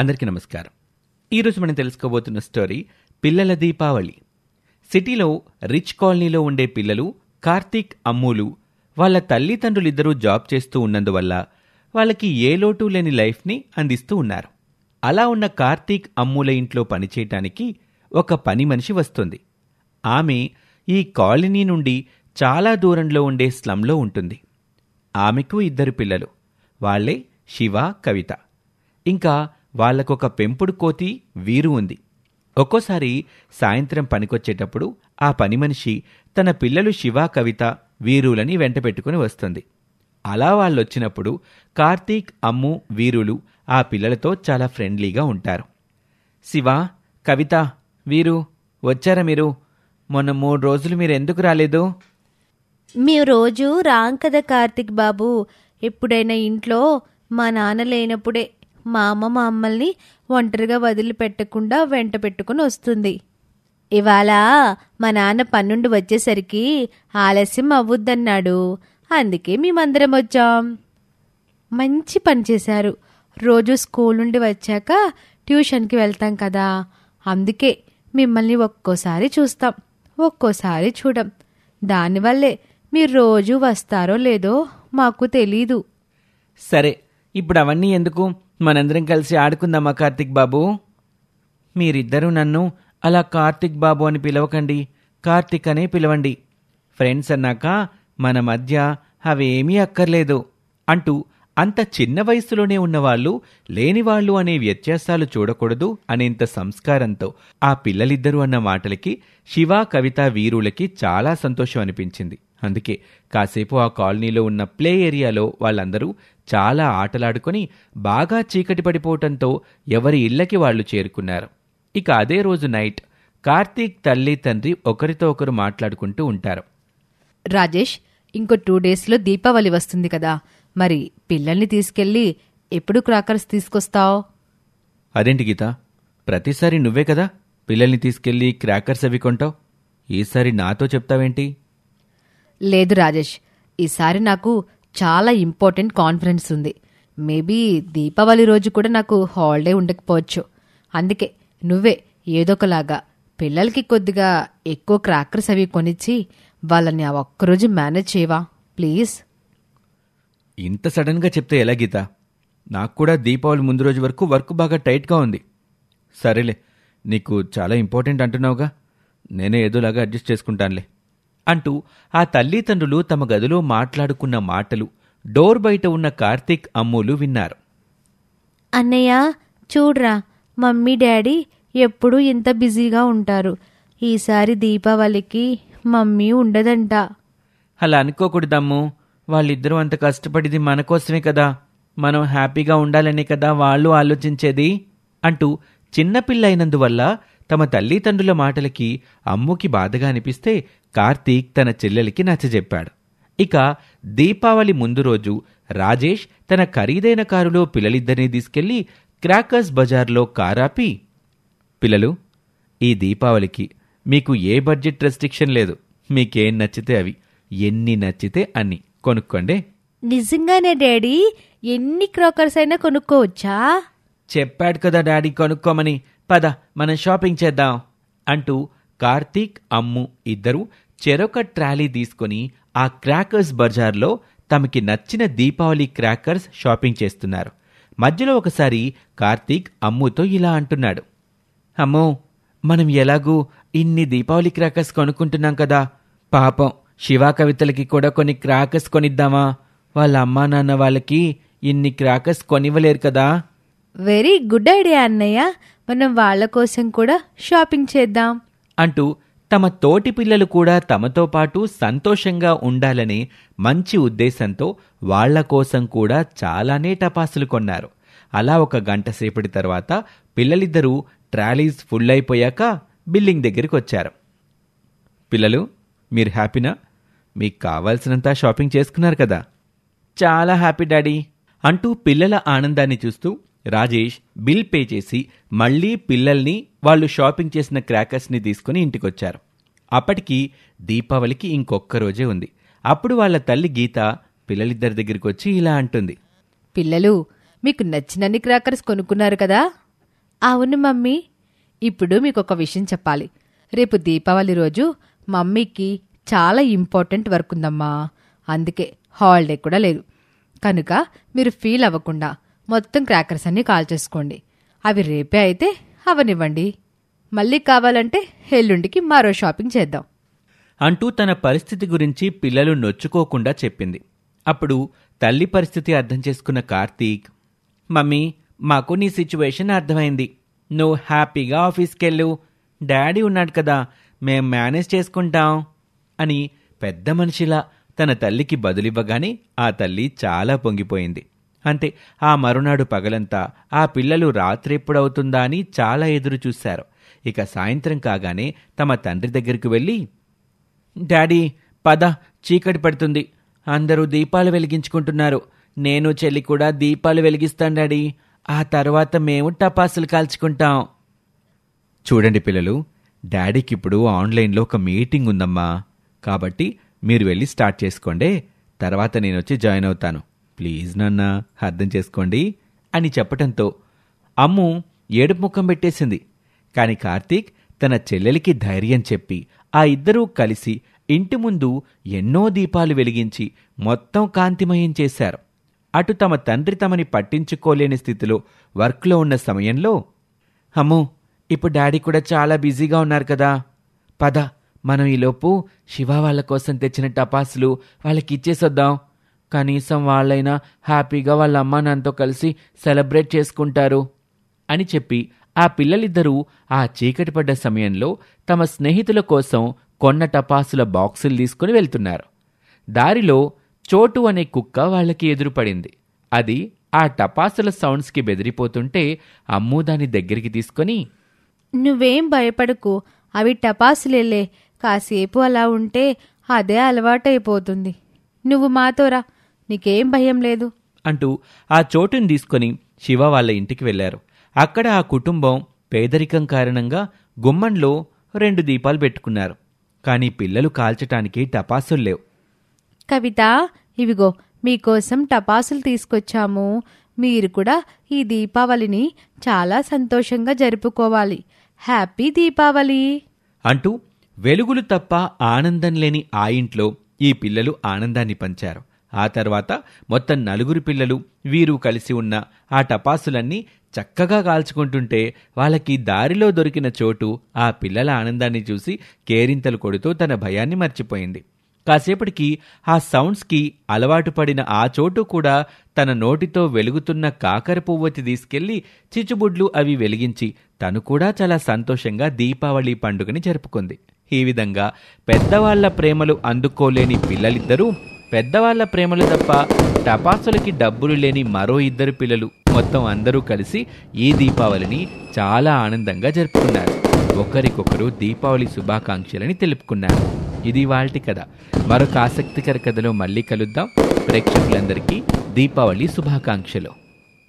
అందరికీ నమస్కారం ఈరోజు మనం తెలుసుకోబోతున్న స్టోరీ పిల్లల దీపావళి సిటీలో రిచ్ కాలనీలో ఉండే పిల్లలు కార్తీక్ అమ్ములు వాళ్ళ తల్లిదండ్రులిద్దరూ జాబ్ చేస్తూ ఉన్నందువల్ల వాళ్ళకి ఏ లోటు లేని లైఫ్ని అందిస్తూ ఉన్నారు అలా ఉన్న కార్తీక్ అమ్ముల ఇంట్లో పనిచేయటానికి ఒక పని మనిషి వస్తుంది ఆమె ఈ కాలనీ నుండి చాలా దూరంలో ఉండే స్లంలో ఉంటుంది ఆమెకు ఇద్దరు పిల్లలు వాళ్లే శివ కవిత ఇంకా వాళ్లకొక పెంపుడు కోతి వీరు ఉంది ఒక్కోసారి సాయంత్రం పనికొచ్చేటప్పుడు ఆ పని మనిషి తన పిల్లలు శివ కవిత వీరులని వెంట పెట్టుకుని వస్తుంది అలా వాళ్ళొచ్చినప్పుడు కార్తీక్ అమ్ము వీరులు ఆ పిల్లలతో చాలా ఫ్రెండ్లీగా ఉంటారు శివ కవిత వీరు వచ్చారా మీరు మొన్న మూడు రోజులు మీరు ఎందుకు రాలేదు మీ రోజు రాం కదా కార్తిక్ బాబు ఎప్పుడైనా ఇంట్లో మా నాన్న లేనప్పుడే మా అమ్మ మా అమ్మల్ని ఒంటరిగా వదిలిపెట్టకుండా వెంట పెట్టుకుని వస్తుంది ఇవాళ మా నాన్న పన్నుండి వచ్చేసరికి ఆలస్యం అవ్వద్దన్నాడు అందుకే మేమందరం వచ్చాం మంచి పని చేశారు రోజు స్కూల్ నుండి వచ్చాక ట్యూషన్కి వెళ్తాం కదా అందుకే మిమ్మల్ని ఒక్కోసారి చూస్తాం ఒక్కోసారి చూడం దానివల్లే మీరు రోజూ వస్తారో లేదో మాకు తెలీదు సరే ఇప్పుడు అవన్నీ ఎందుకు మనందరం కలిసి ఆడుకుందామా కార్తిక్ బాబు మీరిద్దరూ నన్ను అలా కార్తిక్ బాబు అని పిలవకండి కార్తిక్ అనే పిలవండి ఫ్రెండ్స్ అన్నాక మన మధ్య అవేమీ అక్కర్లేదు అంటూ అంత చిన్న వయసులోనే ఉన్నవాళ్ళు లేనివాళ్ళు అనే వ్యత్యాసాలు చూడకూడదు అనేంత సంస్కారంతో ఆ పిల్లలిద్దరూ అన్న మాటలకి శివ కవిత వీరులకి చాలా సంతోషం అనిపించింది అందుకే కాసేపు ఆ కాలనీలో ఉన్న ప్లే ఏరియాలో వాళ్ళందరూ చాలా ఆటలాడుకొని బాగా చీకటి పడిపోవటంతో ఎవరి ఇళ్లకి వాళ్ళు చేరుకున్నారు ఇక అదే రోజు నైట్ కార్తీక్ తల్లి తండ్రి ఒకరితో ఒకరు మాట్లాడుకుంటూ ఉంటారు రాజేష్ ఇంకో టూ డేస్లో దీపావళి వస్తుంది కదా మరి పిల్లల్ని తీసుకెళ్ళి ఎప్పుడు క్రాకర్స్ తీసుకొస్తావు అదేంటి గీత ప్రతిసారి నువ్వే కదా పిల్లల్ని తీసుకెళ్ళి క్రాకర్స్ అవి కొంటావు ఈసారి నాతో చెప్తావేంటి లేదు రాజేష్ ఈసారి నాకు చాలా ఇంపార్టెంట్ కాన్ఫరెన్స్ ఉంది మేబీ దీపావళి రోజు కూడా నాకు హాలిడే ఉండకపోవచ్చు అందుకే నువ్వే ఏదొకలాగా పిల్లలకి కొద్దిగా ఎక్కువ క్రాకర్స్ అవి కొనిచ్చి వాళ్ళని ఆ ఒక్కరోజు మేనేజ్ చేయవా ప్లీజ్ ఇంత సడన్గా చెప్తే ఎలా గీత నాకు కూడా దీపావళి ముందు రోజు వరకు వర్క్ బాగా టైట్గా ఉంది సరేలే నీకు చాలా ఇంపార్టెంట్ అంటున్నావుగా నేనే ఏదోలాగా అడ్జస్ట్ చేసుకుంటానులే అంటూ ఆ తల్లిదండ్రులు తమ గదిలో మాట్లాడుకున్న మాటలు డోర్ బయట ఉన్న కార్తీక్ అమ్ములు విన్నారు అన్నయ్య చూడ్రా మమ్మీ డాడీ ఎప్పుడూ ఇంత బిజీగా ఉంటారు ఈసారి దీపావళికి మమ్మీ ఉండదంట అలా అనుకోకూడదమ్ము వాళ్ళిద్దరూ అంత కష్టపడిది మనకోసమే కదా మనం హ్యాపీగా ఉండాలనే కదా వాళ్ళు ఆలోచించేది అంటూ చిన్నపిల్లైనందువల్ల తమ తల్లిదండ్రుల మాటలకి అమ్ముకి బాధగా అనిపిస్తే కార్తీక్ తన చెల్లెలికి నచ్చజెప్పాడు ఇక దీపావళి ముందు రోజు రాజేష్ తన ఖరీదైన కారులో పిల్లలిద్దరినీ తీసుకెళ్లి క్రాకర్స్ బజార్లో కారాపి పిల్లలు ఈ దీపావళికి మీకు ఏ బడ్జెట్ రెస్ట్రిక్షన్ లేదు మీకేం నచ్చితే అవి ఎన్ని నచ్చితే అన్ని కొనుక్కోండి నిజంగానే డాడీ ఎన్ని క్రాకర్స్ అయినా కొనుక్కోవచ్చా చెప్పాడు కదా డాడీ కొనుక్కోమని పద మనం షాపింగ్ చేద్దాం అంటూ కార్తీక్ అమ్ము ఇద్దరూ చెరొక ట్రాలీ తీసుకుని ఆ క్రాకర్స్ బజార్లో తమకి నచ్చిన దీపావళి క్రాకర్స్ షాపింగ్ చేస్తున్నారు మధ్యలో ఒకసారి కార్తీక్ అమ్ముతో ఇలా అంటున్నాడు అమ్మో మనం ఎలాగూ ఇన్ని దీపావళి క్రాకర్స్ కొనుక్కుంటున్నాం కదా పాపం శివా కవితలకి కూడా కొన్ని క్రాకర్స్ కొనిద్దామా వాళ్ళ అమ్మా నాన్న వాళ్ళకి ఇన్ని క్రాకర్స్ కొనివ్వలేరు కదా వెరీ గుడ్ ఐడియా అన్నయ్య మనం వాళ్ళ కోసం కూడా షాపింగ్ చేద్దాం అంటూ తమ తోటి పిల్లలు కూడా తమతో పాటు సంతోషంగా ఉండాలనే మంచి ఉద్దేశంతో వాళ్ల కోసం కూడా చాలానే టపాసులు కొన్నారు అలా ఒక గంట సేపటి తర్వాత పిల్లలిద్దరూ ట్రాలీస్ ఫుల్ అయిపోయాక బిల్లింగ్ దగ్గరికి వచ్చారు పిల్లలు మీరు హ్యాపీనా మీకు కావాల్సినంత షాపింగ్ చేసుకున్నారు కదా చాలా హ్యాపీ డాడీ అంటూ పిల్లల ఆనందాన్ని చూస్తూ రాజేష్ బిల్ పే చేసి మళ్లీ పిల్లల్ని వాళ్ళు షాపింగ్ చేసిన క్రాకర్స్ని తీసుకుని ఇంటికొచ్చారు అప్పటికి దీపావళికి ఇంకొక్క రోజే ఉంది అప్పుడు వాళ్ళ తల్లి గీత పిల్లలిద్దరి దగ్గరికి వచ్చి ఇలా అంటుంది పిల్లలు మీకు నచ్చినన్ని క్రాకర్స్ కొనుక్కున్నారు కదా అవును మమ్మీ ఇప్పుడు మీకు ఒక విషయం చెప్పాలి రేపు దీపావళి రోజు మమ్మీకి చాలా ఇంపార్టెంట్ వర్క్ ఉందమ్మా అందుకే హాలిడే కూడా లేదు కనుక మీరు ఫీల్ అవ్వకుండా మొత్తం క్రాకర్స్ అన్నీ చేసుకోండి అవి రేపే అయితే అవనివ్వండి మళ్ళీ కావాలంటే ఎల్లుండికి మరో షాపింగ్ చేద్దాం అంటూ తన పరిస్థితి గురించి పిల్లలు నొచ్చుకోకుండా చెప్పింది అప్పుడు తల్లి పరిస్థితి అర్థం చేసుకున్న కార్తీక్ మమ్మీ మాకు నీ సిచ్యువేషన్ అర్థమైంది నువ్వు హ్యాపీగా ఆఫీస్కెళ్ళు డాడీ ఉన్నాడు కదా మేం మేనేజ్ చేసుకుంటాం అని పెద్ద మనిషిలా తన తల్లికి బదులివ్వగానే ఆ తల్లి చాలా పొంగిపోయింది అంతే ఆ మరునాడు పగలంతా ఆ పిల్లలు రాత్రెప్పుడవుతుందా అని చాలా ఎదురు చూశారు ఇక సాయంత్రం కాగానే తమ తండ్రి దగ్గరికి వెళ్ళి డాడీ పద చీకటి పడుతుంది అందరూ దీపాలు వెలిగించుకుంటున్నారు నేను చెల్లి కూడా దీపాలు వెలిగిస్తాను డాడీ ఆ తర్వాత మేము టపాసులు కాల్చుకుంటాం చూడండి పిల్లలు డాడీకి ఇప్పుడు ఆన్లైన్లో ఒక మీటింగ్ ఉందమ్మా కాబట్టి మీరు వెళ్ళి స్టార్ట్ చేసుకోండి తర్వాత నేను వచ్చి జాయిన్ అవుతాను ప్లీజ్ నాన్న అర్థం చేసుకోండి అని చెప్పటంతో అమ్ము ఏడుపు ముఖం పెట్టేసింది కాని కార్తీక్ తన చెల్లెలికి ధైర్యం చెప్పి ఆ ఇద్దరూ కలిసి ఇంటి ముందు ఎన్నో దీపాలు వెలిగించి మొత్తం కాంతిమయం చేశారు అటు తమ తండ్రి తమని పట్టించుకోలేని స్థితిలో వర్క్లో ఉన్న సమయంలో అమ్మో ఇప్పుడు డాడీ కూడా చాలా బిజీగా ఉన్నారు కదా పద మనం ఈలోపు శివ వాళ్ళ కోసం తెచ్చిన టపాసులు వాళ్ళకిచ్చేసొద్దాం కనీసం వాళ్ళైనా హ్యాపీగా వాళ్ళ అమ్మ నాన్నతో కలిసి సెలబ్రేట్ చేసుకుంటారు అని చెప్పి ఆ పిల్లలిద్దరూ ఆ చీకటి పడ్డ సమయంలో తమ స్నేహితుల కోసం కొన్న టపాసుల బాక్సులు తీసుకుని వెళ్తున్నారు దారిలో చోటు అనే కుక్క వాళ్ళకి ఎదురుపడింది అది ఆ టపాసుల సౌండ్స్కి బెదిరిపోతుంటే అమ్ము దాని దగ్గరికి తీసుకొని నువ్వేం భయపడకు అవి టపాసులేలే కాసేపు అలా ఉంటే అదే అలవాటైపోతుంది నువ్వు మాతోరా నీకేం భయం లేదు అంటూ ఆ చోటుని తీసుకుని శివ వాళ్ళ ఇంటికి వెళ్లారు అక్కడ ఆ కుటుంబం పేదరికం కారణంగా గుమ్మంలో రెండు దీపాలు పెట్టుకున్నారు కానీ పిల్లలు కాల్చటానికి టపాసులు లేవు కవిత ఇవిగో మీకోసం టపాసులు తీసుకొచ్చాము మీరు కూడా ఈ దీపావళిని చాలా సంతోషంగా జరుపుకోవాలి హ్యాపీ దీపావళి అంటూ వెలుగులు తప్ప ఆనందం లేని ఆ ఇంట్లో ఈ పిల్లలు ఆనందాన్ని పంచారు ఆ తర్వాత మొత్తం నలుగురు పిల్లలు వీరు కలిసి ఉన్న ఆ టపాసులన్నీ చక్కగా కాల్చుకుంటుంటే వాళ్ళకి దారిలో దొరికిన చోటు ఆ పిల్లల ఆనందాన్ని చూసి కేరింతలు కొడుతూ తన భయాన్ని మర్చిపోయింది కాసేపటికి ఆ సౌండ్స్కి అలవాటు పడిన ఆ చోటు కూడా తన నోటితో వెలుగుతున్న కాకర పువ్వతి తీసుకెళ్లి చిచుబుడ్లు అవి వెలిగించి తను కూడా చాలా సంతోషంగా దీపావళి పండుగని జరుపుకుంది ఈ విధంగా పెద్దవాళ్ల ప్రేమలు అందుకోలేని పిల్లలిద్దరూ పెద్దవాళ్ల ప్రేమలు తప్ప టపాసులకి డబ్బులు లేని మరో ఇద్దరు పిల్లలు మొత్తం అందరూ కలిసి ఈ దీపావళిని చాలా ఆనందంగా జరుపుకున్నారు ఒకరికొకరు దీపావళి శుభాకాంక్షలని తెలుపుకున్నారు ఇది వాళ్ళ కథ మరొక ఆసక్తికర కథలో మళ్ళీ కలుద్దాం ప్రేక్షకులందరికీ దీపావళి శుభాకాంక్షలు